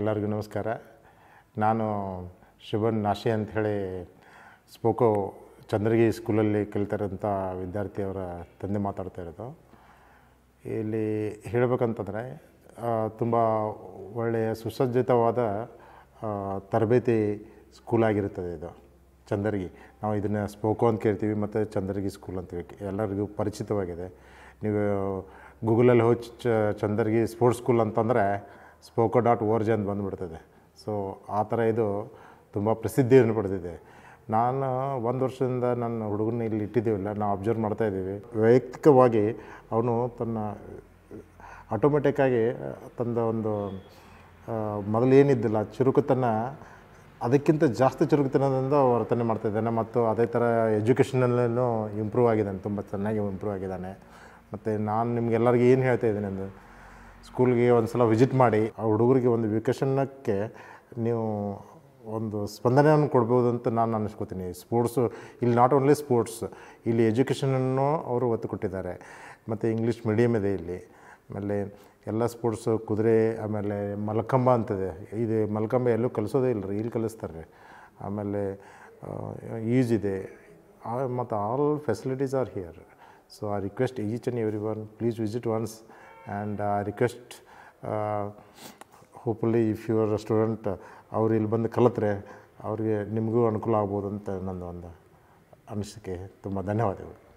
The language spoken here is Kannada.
ಎಲ್ಲರಿಗೂ ನಮಸ್ಕಾರ ನಾನು ಶುಭನ್ ನಾಶಿ ಅಂಥೇಳಿ ಸ್ಪೋಕೋ ಚಂದ್ರಗಿ ಸ್ಕೂಲಲ್ಲಿ ಕಲಿತಿರೋಂಥ ವಿದ್ಯಾರ್ಥಿಯವರ ತಂದೆ ಮಾತಾಡ್ತಾ ಇರೋದು ಇಲ್ಲಿ ಹೇಳಬೇಕಂತಂದರೆ ತುಂಬ ಒಳ್ಳೆಯ ಸುಸಜ್ಜಿತವಾದ ತರಬೇತಿ ಸ್ಕೂಲಾಗಿರುತ್ತದೆ ಇದು ಚಂದರ್ಗಿ ನಾವು ಇದನ್ನು ಸ್ಪೋಕೋ ಅಂತ ಕೇಳ್ತೀವಿ ಮತ್ತು ಚಂದ್ರಗಿ ಸ್ಕೂಲ್ ಅಂತ ಎಲ್ಲರಿಗೂ ಪರಿಚಿತವಾಗಿದೆ ನೀವು ಗೂಗಲಲ್ಲಿ ಹೋಗಿ ಚ ಚಂದರ್ಗಿ ಸ್ಪೋರ್ಟ್ಸ್ ಸ್ಕೂಲ್ ಅಂತಂದರೆ ಸ್ಪೋಕೋ ಡಾಟ್ ಓ ಅಂತ ಬಂದುಬಿಡ್ತದೆ ಸೊ ಆ ಥರ ಇದು ತುಂಬ ಪ್ರಸಿದ್ಧಿಯನ್ನು ಪಡೆದಿದೆ ನಾನು ಒಂದು ವರ್ಷದಿಂದ ನನ್ನ ಹುಡುಗನ ಇಲ್ಲಿ ಇಟ್ಟಿದ್ದೀವಿಲ್ಲ ನಾವು ಅಬ್ಸರ್ವ್ ಮಾಡ್ತಾಯಿದ್ದೀವಿ ವೈಯಕ್ತಿಕವಾಗಿ ಅವನು ತನ್ನ ಆಟೋಮೆಟಿಕ್ಕಾಗಿ ತನ್ನ ಒಂದು ಮೊದಲು ಏನಿದ್ದಿಲ್ಲ ಚುರುಕುತನ ಅದಕ್ಕಿಂತ ಜಾಸ್ತಿ ಚುರುಕುತನದಿಂದ ವರ್ತನೆ ಮಾಡ್ತಾಯಿದ್ದಾನೆ ಮತ್ತು ಅದೇ ಥರ ಎಜುಕೇಷನಲ್ಲೂ ಇಂಪ್ರೂವ್ ಆಗಿದ್ದಾನೆ ತುಂಬ ಚೆನ್ನಾಗಿ ಇಂಪ್ರೂವ್ ಆಗಿದ್ದಾನೆ ಮತ್ತು ನಾನು ನಿಮಗೆಲ್ಲರಿಗೂ ಏನು ಹೇಳ್ತಾ ಇದ್ದೀನಿ ಅಂದರೆ ಸ್ಕೂಲ್ಗೆ ಒಂದು ಸಲ ವಿಸಿಟ್ ಮಾಡಿ ಆ ಹುಡುಗರಿಗೆ ಒಂದು ವಿಕಸನಕ್ಕೆ ನೀವು ಒಂದು ಸ್ಪಂದನೆಯನ್ನು ಕೊಡ್ಬೋದು ಅಂತ ನಾನು ಅನ್ನಿಸ್ಕೋತೀನಿ ಸ್ಪೋರ್ಟ್ಸು ಇಲ್ಲಿ ನಾಟ್ ಓನ್ಲಿ ಸ್ಪೋರ್ಟ್ಸ್ ಇಲ್ಲಿ ಎಜುಕೇಷನನ್ನು ಅವರು ಒತ್ತು ಕೊಟ್ಟಿದ್ದಾರೆ ಮತ್ತು ಇಂಗ್ಲೀಷ್ ಮೀಡಿಯಮ್ ಇದೆ ಇಲ್ಲಿ ಆಮೇಲೆ ಎಲ್ಲ ಸ್ಪೋರ್ಟ್ಸು ಕುದುರೆ ಆಮೇಲೆ ಮಲ್ಕಂಬ ಅಂತಿದೆ ಇದು ಮಲ್ಕಂಬ ಎಲ್ಲೂ ಕಲಿಸೋದೇ ಇಲ್ಲ ರೀ ಇಲ್ಲಿ ಕಲಿಸ್ತಾರೆ ಆಮೇಲೆ ಈಜ್ ಇದೆ ಮತ್ತು all facilities are here so I request each and every one please visit once and I request hopely if your student ಅವ್ರು ಇಲ್ಲಿ ಬಂದು ಕಲಿತ್ರೆ ಅವರಿಗೆ ನಿಮಗೂ ಅನುಕೂಲ ಆಗ್ಬೋದು ಅಂತ ನನ್ನ ಒಂದು ಅನಿಸಿಕೆ ತುಂಬ ಧನ್ಯವಾದಗಳು